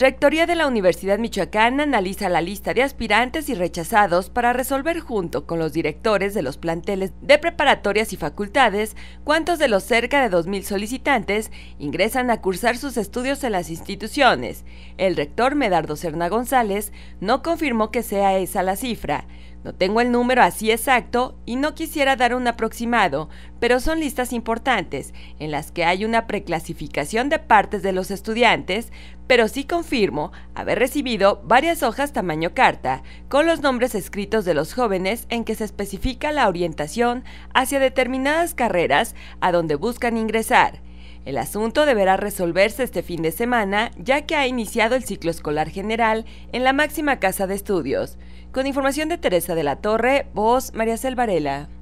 Rectoría de la Universidad Michoacana analiza la lista de aspirantes y rechazados para resolver junto con los directores de los planteles de preparatorias y facultades cuántos de los cerca de 2.000 solicitantes ingresan a cursar sus estudios en las instituciones. El rector Medardo Serna González no confirmó que sea esa la cifra. No tengo el número así exacto y no quisiera dar un aproximado, pero son listas importantes en las que hay una preclasificación de partes de los estudiantes, pero sí confirmo haber recibido varias hojas tamaño carta con los nombres escritos de los jóvenes en que se especifica la orientación hacia determinadas carreras a donde buscan ingresar el asunto deberá resolverse este fin de semana, ya que ha iniciado el ciclo escolar general en la máxima casa de estudios. Con información de Teresa de la Torre, voz María Selvarela.